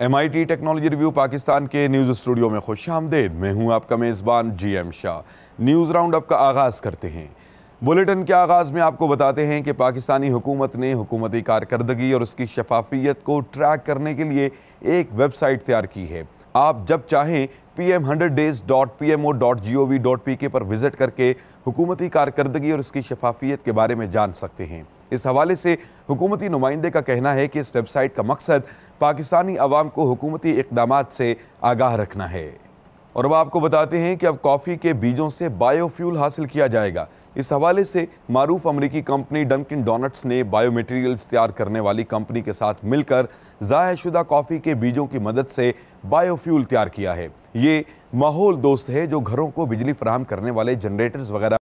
M I T technology review Pakistan के news studio में खुश आमदेद मैं हूँ आपका मेज़बान G M Shah news roundup का आगाज़ करते हैं बुलेटिन के आगाज़ में आपको बताते हैं कि पाकिस्तानी हुकूमत ने हुकूमती कारकर्दगी और उसकी शफाफियत को ट्रैक करने के लिए एक वेबसाइट तैयार की है आप जब चाहें P M hundred days dot P M O dot G O V dot P K पर विज़िट करके हुकूमती कारकर्दगी और उसकी शफाफियत के बारे में जान सकते हैं इस हवाले से हुकूमती नुमाइंदे का कहना है कि इस वेबसाइट का मकसद पाकिस्तानी आवाम को हुकूमती इकदाम से आगाह रखना है और अब आपको बताते हैं कि अब कॉफ़ी के बीजों से बायोफ्यूल हासिल किया जाएगा इस हवाले से मरूफ अमरीकी कंपनी डनकिन डोनट्स ने बायोमेटेरियल्स तैयार करने वाली कंपनी के साथ मिलकर ज़ायशुदा कॉफ़ी के बीजों की मदद से बायोफ्यूल तैयार किया है ये माहौल दोस्त है जो घरों को बिजली फराहम करने वाले जनरेटर्स वगैरह